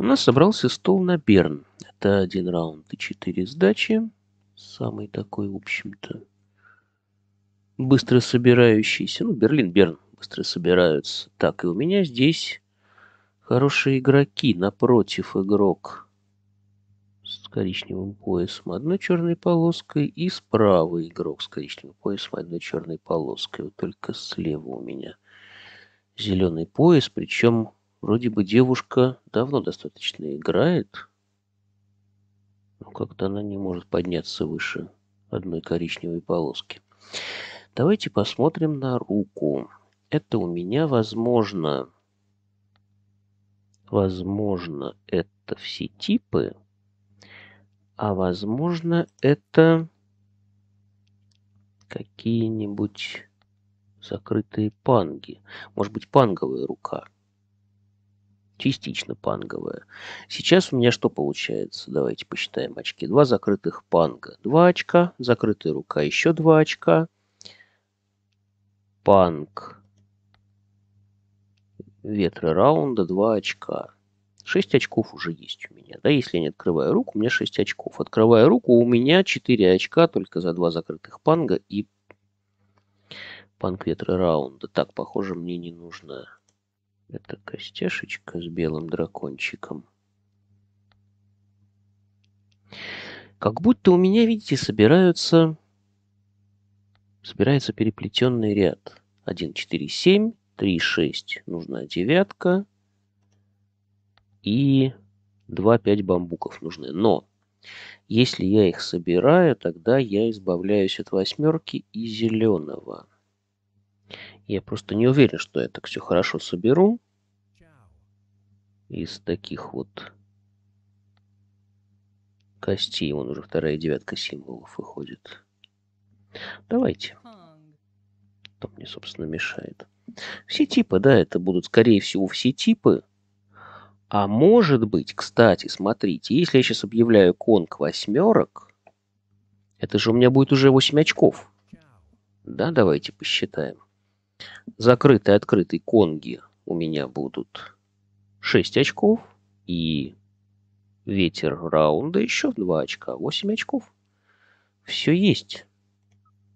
У нас собрался стол на Берн. Это один раунд и четыре сдачи. Самый такой, в общем-то, быстро собирающийся. Ну, Берлин, Берн быстро собираются. Так, и у меня здесь хорошие игроки. Напротив игрок с коричневым поясом, одной черной полоской. И справа игрок с коричневым поясом, одной черной полоской. Вот только слева у меня зеленый пояс. Причем Вроде бы девушка давно достаточно играет, но как-то она не может подняться выше одной коричневой полоски. Давайте посмотрим на руку. Это у меня, возможно, возможно, это все типы, а возможно, это какие-нибудь закрытые панги. Может быть, панговая рука частично панговая. Сейчас у меня что получается? Давайте посчитаем очки. Два закрытых панга. Два очка. Закрытая рука. Еще два очка. Панг. Ветры раунда. Два очка. Шесть очков уже есть у меня. Да, если я не открываю руку, у меня шесть очков. Открывая руку, у меня четыре очка только за два закрытых панга и панг ветра раунда. Так, похоже, мне не нужно это костяшечка с белым дракончиком. Как будто у меня, видите, собираются, собирается переплетенный ряд. 1, 4, 7, 3, 6, нужна девятка. И 2, 5 бамбуков нужны. Но если я их собираю, тогда я избавляюсь от восьмерки и зеленого. Я просто не уверен, что я так все хорошо соберу. Из таких вот костей. Вон уже вторая девятка символов выходит. Давайте. Там мне, собственно, мешает. Все типы, да, это будут, скорее всего, все типы. А может быть, кстати, смотрите, если я сейчас объявляю конг восьмерок, это же у меня будет уже 8 очков. Да, давайте посчитаем. Закрытый, открытый конги у меня будут 6 очков. И ветер раунда еще 2 очка, 8 очков. Все есть,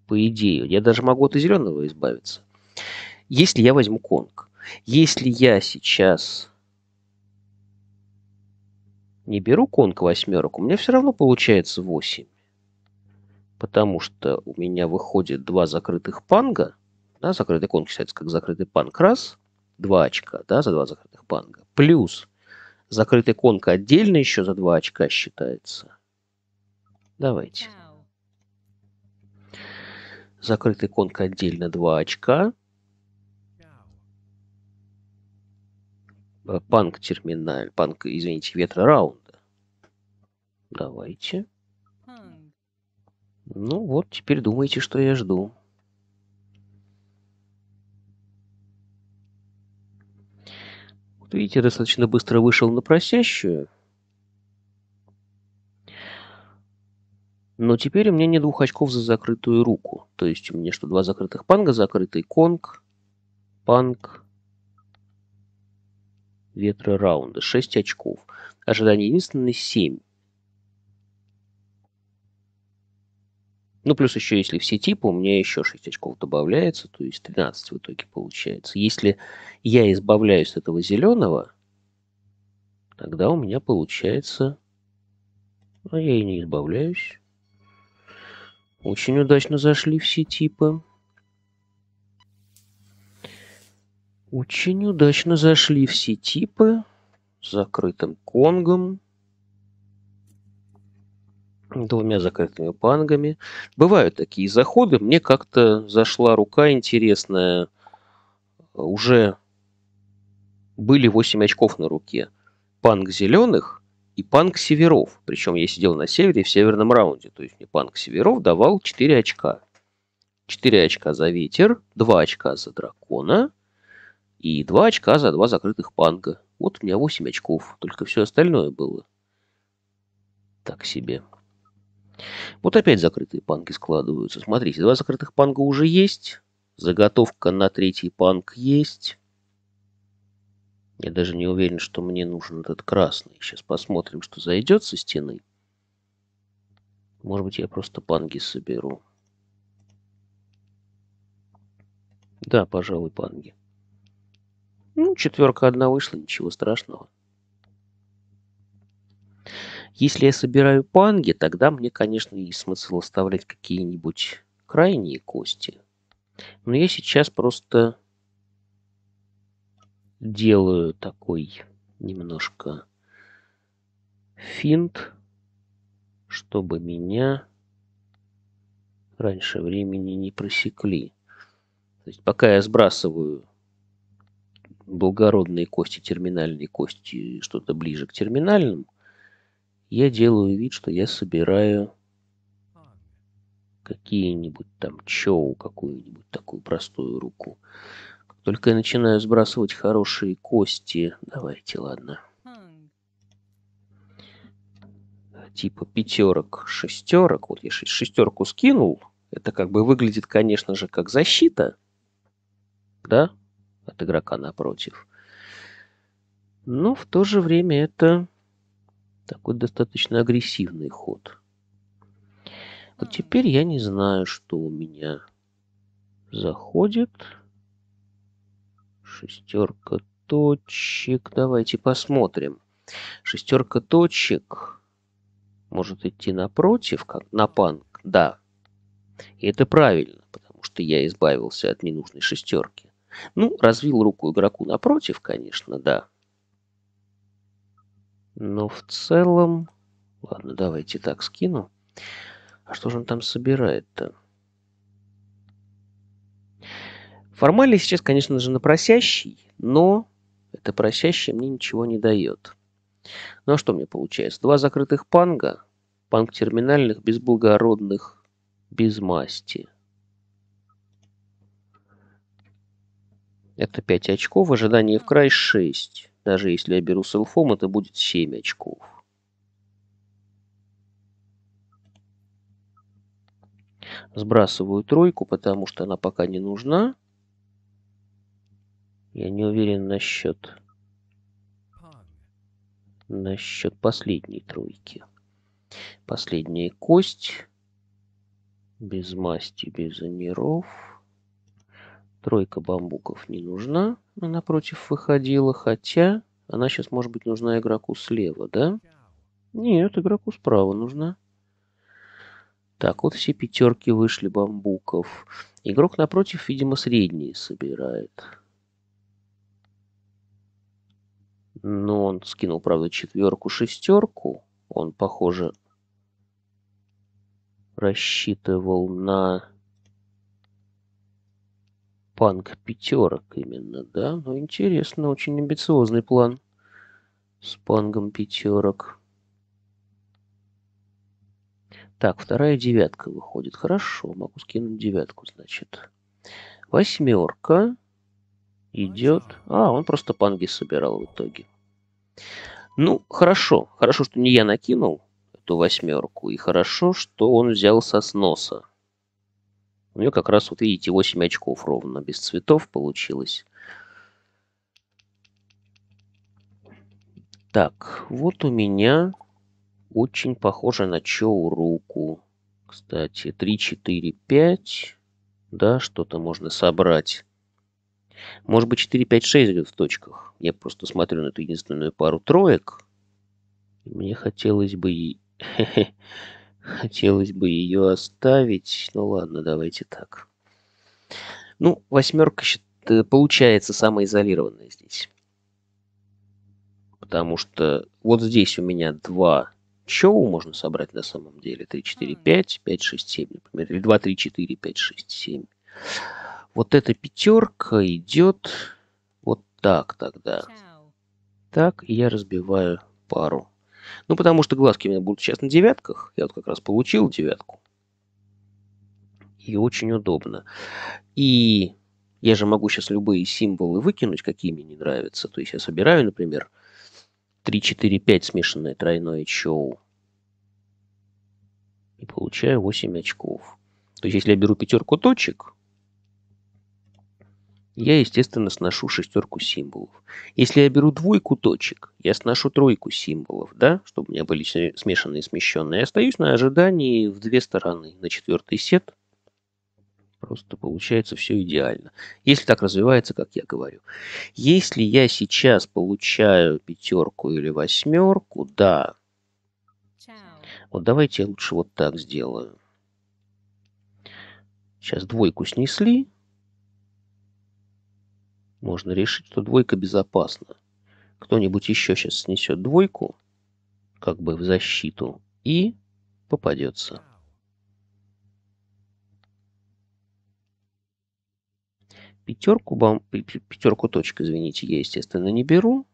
по идее. Я даже могу от зеленого избавиться. Если я возьму конг, если я сейчас не беру конг восьмерок, у меня все равно получается 8. Потому что у меня выходит два закрытых панга – да, закрытый кон считается как закрытый панк раз, два очка, да, за два закрытых панга, плюс закрытый конка отдельно еще за два очка считается. Давайте. Закрытый конка отдельно два очка. Э, панк терминаль, панк, извините, ветра раунда. Давайте. Ну вот, теперь думайте, что я жду. Видите, достаточно быстро вышел на просящую. Но теперь у меня нет двух очков за закрытую руку. То есть у меня что, два закрытых панга, закрытый конг, панг, ветра раунда. шесть очков. Ожидание единственное семь. Ну, плюс еще, если в сетипа, у меня еще 6 очков добавляется, то есть 13 в итоге получается. Если я избавляюсь от этого зеленого, тогда у меня получается... А я и не избавляюсь. Очень удачно зашли все типы. Очень удачно зашли все типы. С закрытым конгом двумя закрытыми пангами. Бывают такие заходы. Мне как-то зашла рука интересная. Уже были 8 очков на руке. Панк зеленых и панк северов. Причем я сидел на севере в северном раунде. То есть мне панк северов давал 4 очка. 4 очка за ветер, 2 очка за дракона и 2 очка за 2 закрытых панга. Вот у меня 8 очков, только все остальное было так себе. Вот опять закрытые панки складываются. Смотрите, два закрытых панка уже есть. Заготовка на третий панк есть. Я даже не уверен, что мне нужен этот красный. Сейчас посмотрим, что зайдет со стены. Может быть, я просто панги соберу. Да, пожалуй, панги. Ну, четверка одна вышла, ничего страшного. Если я собираю панги, тогда мне, конечно, есть смысл оставлять какие-нибудь крайние кости. Но я сейчас просто делаю такой немножко финт, чтобы меня раньше времени не просекли. То есть пока я сбрасываю благородные кости, терминальные кости, что-то ближе к терминальным – я делаю вид, что я собираю какие-нибудь там чоу, какую-нибудь такую простую руку. Как только я начинаю сбрасывать хорошие кости, давайте, ладно. Типа пятерок, шестерок. Вот я шестерку скинул. Это как бы выглядит, конечно же, как защита. Да? От игрока напротив. Но в то же время это такой достаточно агрессивный ход. Вот теперь я не знаю, что у меня заходит. Шестерка точек. Давайте посмотрим. Шестерка точек может идти напротив, как на панк. Да. И это правильно, потому что я избавился от ненужной шестерки. Ну, развил руку игроку напротив, конечно, да. Но в целом... Ладно, давайте так скину. А что же он там собирает-то? Формально сейчас, конечно же, на просящий, но это просящий мне ничего не дает. Ну а что мне получается? Два закрытых панга, панг терминальных, без благородных, без масти. Это 5 очков, ожидание в край 6. Даже если я беру селфом, это будет 7 очков. Сбрасываю тройку, потому что она пока не нужна. Я не уверен насчет... Насчет последней тройки. Последняя кость. Без масти, без аниров. Тройка бамбуков не нужна. Она против выходила, хотя она сейчас может быть нужна игроку слева, да? Нет, игроку справа нужна. Так, вот все пятерки вышли бамбуков. Игрок напротив, видимо, средние собирает. Но он скинул, правда, четверку, шестерку. Он, похоже, рассчитывал на Панк пятерок именно, да? Ну, интересно, очень амбициозный план с пангом пятерок. Так, вторая девятка выходит. Хорошо, могу скинуть девятку, значит. Восьмерка идет... А, он просто панги собирал в итоге. Ну, хорошо. Хорошо, что не я накинул эту восьмерку. И хорошо, что он взял со сноса. У нее как раз, вот видите, 8 очков ровно без цветов получилось. Так, вот у меня очень похоже на чоу руку. Кстати, 3, 4, 5. Да, что-то можно собрать. Может быть, 4, 5, 6 идет в точках. Я просто смотрю на эту единственную пару троек. Мне хотелось бы... Хотелось бы ее оставить. Ну ладно, давайте так. Ну, восьмерка э, получается самоизолированная здесь. Потому что вот здесь у меня два чего можно собрать на самом деле? 3, 4, 5, 5, 6, 7, например. Или 2, 3, 4, 5, 6, 7. Вот эта пятерка идет вот так тогда. Так, и я разбиваю пару. Ну, потому что глазки у меня будут сейчас на девятках. Я вот как раз получил девятку. И очень удобно. И я же могу сейчас любые символы выкинуть, какие мне не нравятся. То есть я собираю, например, 3, 4, 5 смешанное тройное чоу. И получаю 8 очков. То есть если я беру пятерку точек, я, естественно, сношу шестерку символов. Если я беру двойку точек, я сношу тройку символов, да, чтобы у меня были смешанные и смещенные. Я остаюсь на ожидании в две стороны, на четвертый сет. Просто получается все идеально. Если так развивается, как я говорю. Если я сейчас получаю пятерку или восьмерку, да. Вот давайте я лучше вот так сделаю. Сейчас двойку снесли, можно решить, что двойка безопасна. Кто-нибудь еще сейчас снесет двойку, как бы в защиту, и попадется. Пятерку, бом... пятерку точек, извините, я, естественно, не беру.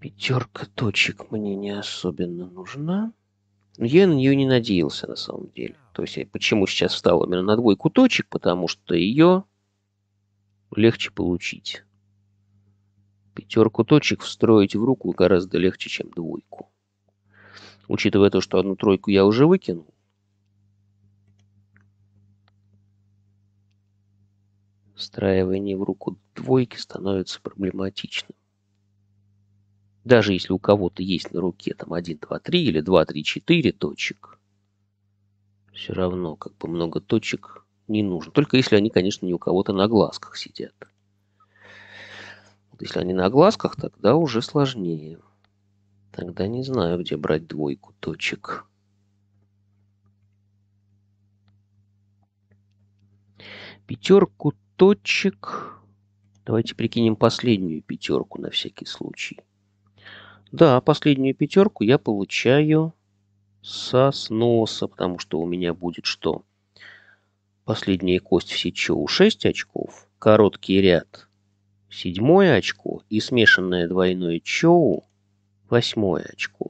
Пятерка точек мне не особенно нужна. Но ну, я на нее не надеялся на самом деле. То есть э, почему сейчас встал именно на двойку точек? Потому что ее легче получить. Пятерку точек встроить в руку гораздо легче, чем двойку. Учитывая то, что одну тройку я уже выкинул, встраивание в руку двойки становится проблематичным. Даже если у кого-то есть на руке там 1, 2, 3 или 2, 3, 4 точек, все равно как бы много точек не нужно. Только если они, конечно, не у кого-то на глазках сидят. Вот если они на глазках, тогда уже сложнее. Тогда не знаю, где брать двойку точек. Пятерку точек. Давайте прикинем последнюю пятерку на всякий случай. Да, последнюю пятерку я получаю со сноса, потому что у меня будет что? Последняя кость в сечу 6 очков, короткий ряд седьмое очко и смешанное двойное чоу восьмое очко.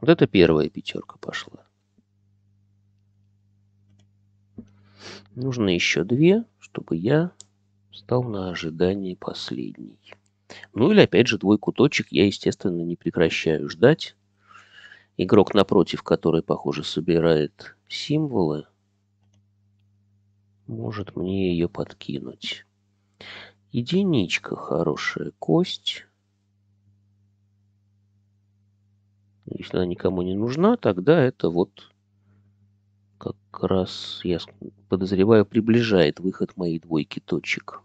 Вот это первая пятерка пошла. Нужно еще две, чтобы я стал на ожидание последней. Ну или опять же двойку-точек я, естественно, не прекращаю ждать. Игрок напротив, который, похоже, собирает символы, может мне ее подкинуть. Единичка хорошая, кость. Если она никому не нужна, тогда это вот как раз, я подозреваю, приближает выход моей двойки точек.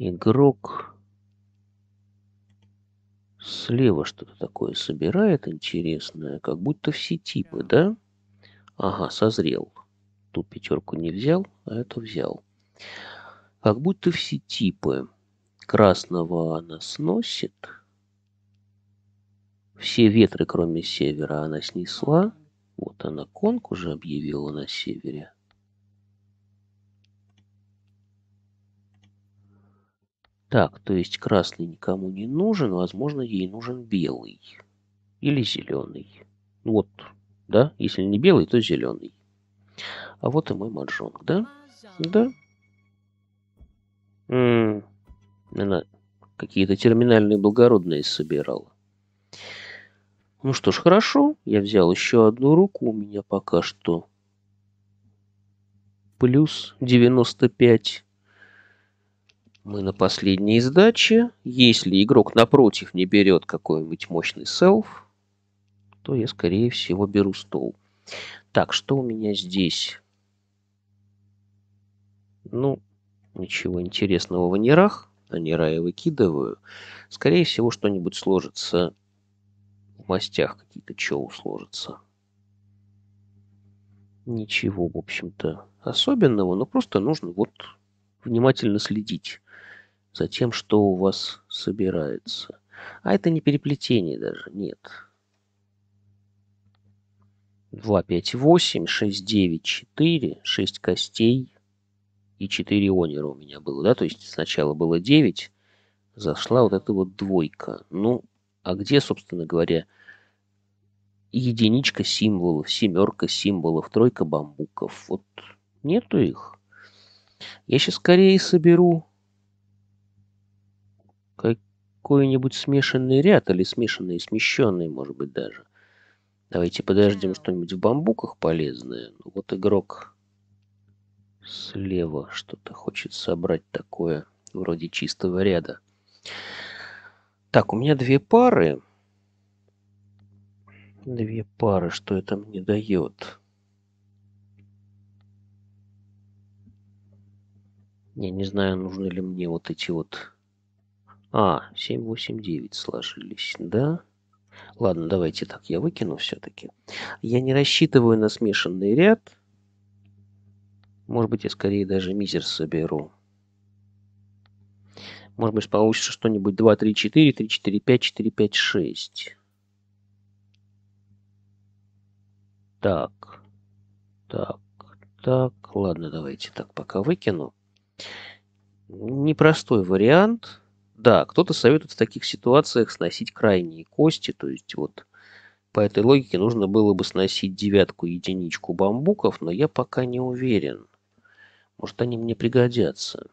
Игрок слева что-то такое собирает интересное, как будто все типы, да? Ага, созрел. Ту пятерку не взял, а эту взял. Как будто все типы. Красного она сносит. Все ветры, кроме севера, она снесла. Вот она конк уже объявила на севере. Так, то есть красный никому не нужен, возможно, ей нужен белый или зеленый. Вот, да, если не белый, то зеленый. А вот и мой маджонг, да? Да. М она какие-то терминальные благородные собирала. Ну что ж, хорошо, я взял еще одну руку, у меня пока что плюс 95. Мы на последней сдаче. Если игрок напротив не берет какой-нибудь мощный селф, то я, скорее всего, беру стол. Так, что у меня здесь? Ну, ничего интересного в анирах. Анира я выкидываю. Скорее всего, что-нибудь сложится в мастях. Какие-то чоу сложится. Ничего, в общем-то, особенного, но просто нужно вот внимательно следить за тем, что у вас собирается. А это не переплетение даже, нет. 2, 5, 8, 6, 9, 4, 6 костей и 4 онера у меня было, да? То есть сначала было 9, зашла вот эта вот двойка. Ну, а где, собственно говоря, единичка символов, семерка символов, тройка бамбуков? Вот нету их. Я сейчас скорее соберу какой-нибудь смешанный ряд или смешанный и смещенный, может быть, даже. Давайте подождем что-нибудь в бамбуках полезное. Ну, вот игрок слева что-то хочет собрать такое, вроде чистого ряда. Так, у меня две пары. Две пары, что это мне дает? Я не знаю, нужны ли мне вот эти вот а, 7, 8, 9 сложились, да? Ладно, давайте так, я выкину все-таки. Я не рассчитываю на смешанный ряд. Может быть, я скорее даже мизер соберу. Может быть, получится что-нибудь 2, 3, 4, 3, 4, 5, 4, 5, 6. Так, так, так. Ладно, давайте так пока выкину. Непростой вариант. Да, кто-то советует в таких ситуациях сносить крайние кости, то есть вот по этой логике нужно было бы сносить девятку и единичку бамбуков, но я пока не уверен. Может, они мне пригодятся.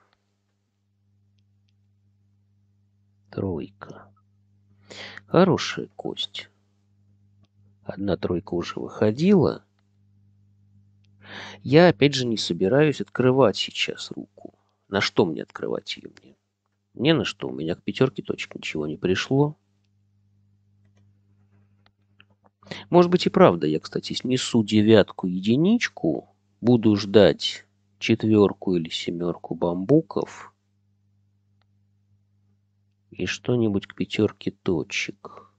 Тройка. Хорошая кость. Одна тройка уже выходила. Я, опять же, не собираюсь открывать сейчас руку. На что мне открывать ее? Мне не на что, у меня к пятерке точек ничего не пришло. Может быть и правда, я, кстати, снесу девятку, единичку, буду ждать четверку или семерку бамбуков и что-нибудь к пятерке точек.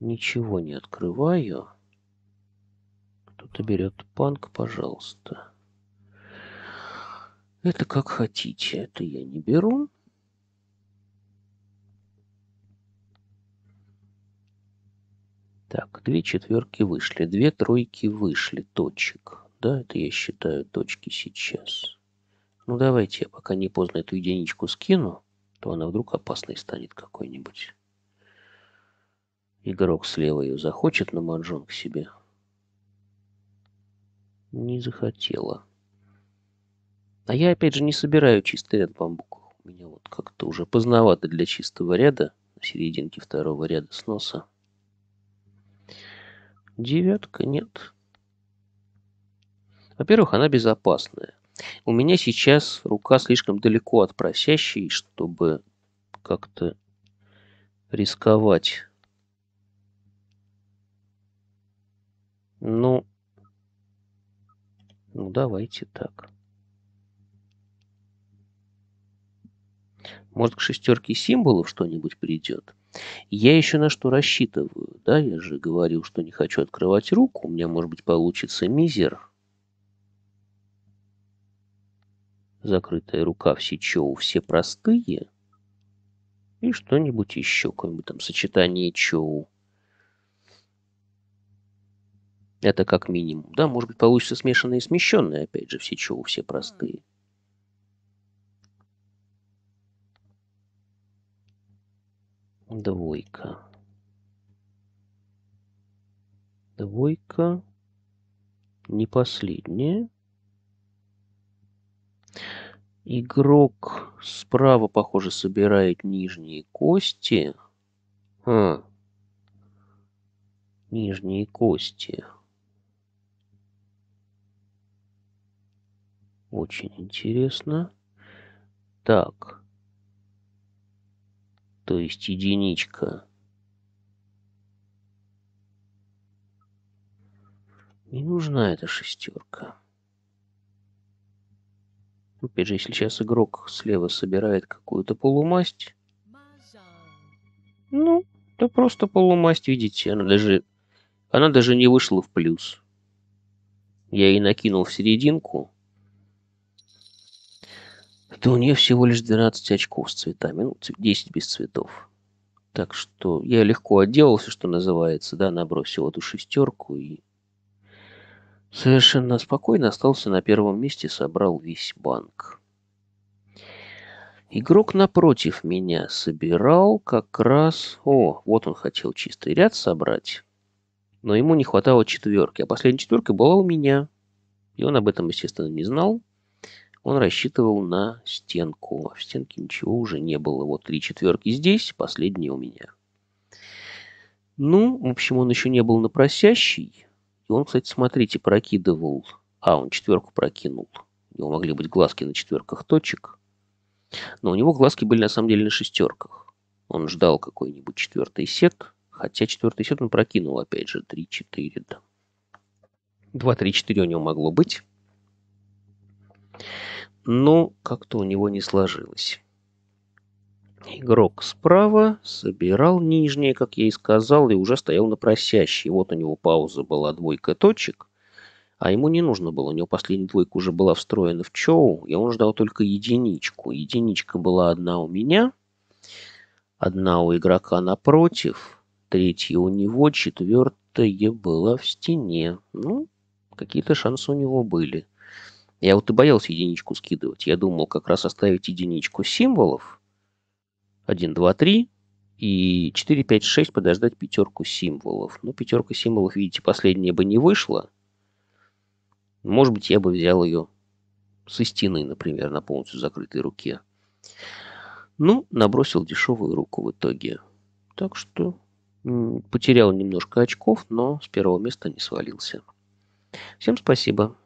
Ничего не открываю. Кто-то берет панк, пожалуйста. Это как хотите, это я не беру. Так, две четверки вышли, две тройки вышли, точек. Да, это я считаю точки сейчас. Ну, давайте я пока не поздно эту единичку скину, то она вдруг опасной станет какой-нибудь. Игрок слева ее захочет на манжон к себе. Не захотела. А я, опять же, не собираю чистый ряд бамбуков. У меня вот как-то уже поздновато для чистого ряда, серединки второго ряда сноса. Девятка нет. Во-первых, она безопасная. У меня сейчас рука слишком далеко от просящей, чтобы как-то рисковать. Ну, ну давайте так. Может, к шестерке символов что-нибудь придет? Я еще на что рассчитываю, да, я же говорил, что не хочу открывать руку, у меня, может быть, получится мизер. Закрытая рука в Сичоу все простые. И что-нибудь еще, какое-нибудь там сочетание Чоу. Это как минимум. Да, может быть, получится смешанное и смещенное, опять же, все чоу, все простые. двойка. Двойка не последняя. Игрок справа, похоже, собирает нижние кости. А. Нижние кости. Очень интересно. Так то есть единичка. Не нужна эта шестерка. Опять же, если сейчас игрок слева собирает какую-то полумасть, ну, это просто полумасть, видите, она даже, она даже не вышла в плюс. Я и накинул в серединку, у нее всего лишь 12 очков с цветами, ну, 10 без цветов. Так что я легко отделался, что называется, да, набросил эту шестерку и совершенно спокойно остался на первом месте, собрал весь банк. Игрок напротив меня собирал как раз... О, вот он хотел чистый ряд собрать, но ему не хватало четверки, а последняя четверка была у меня, и он об этом, естественно, не знал. Он рассчитывал на стенку. В стенке ничего уже не было. Вот три четверки здесь, последние у меня. Ну, в общем, он еще не был на просящий. И он, кстати, смотрите, прокидывал... А, он четверку прокинул. У него могли быть глазки на четверках точек. Но у него глазки были на самом деле на шестерках. Он ждал какой-нибудь четвертый сет. Хотя четвертый сет он прокинул, опять же, 3-4, да. 2-3-4 у него могло быть но как-то у него не сложилось. Игрок справа собирал нижнее, как я и сказал, и уже стоял на просящей. Вот у него пауза была двойка точек, а ему не нужно было. У него последняя двойка уже была встроена в чоу, и он ждал только единичку. Единичка была одна у меня, одна у игрока напротив, третья у него, четвертая была в стене. Ну, какие-то шансы у него были. Я вот и боялся единичку скидывать. Я думал как раз оставить единичку символов. 1, 2, 3. И 4, 5, 6 подождать пятерку символов. Но ну, пятерка символов, видите, последняя бы не вышла. Может быть, я бы взял ее со стены, например, на полностью закрытой руке. Ну, набросил дешевую руку в итоге. Так что потерял немножко очков, но с первого места не свалился. Всем спасибо.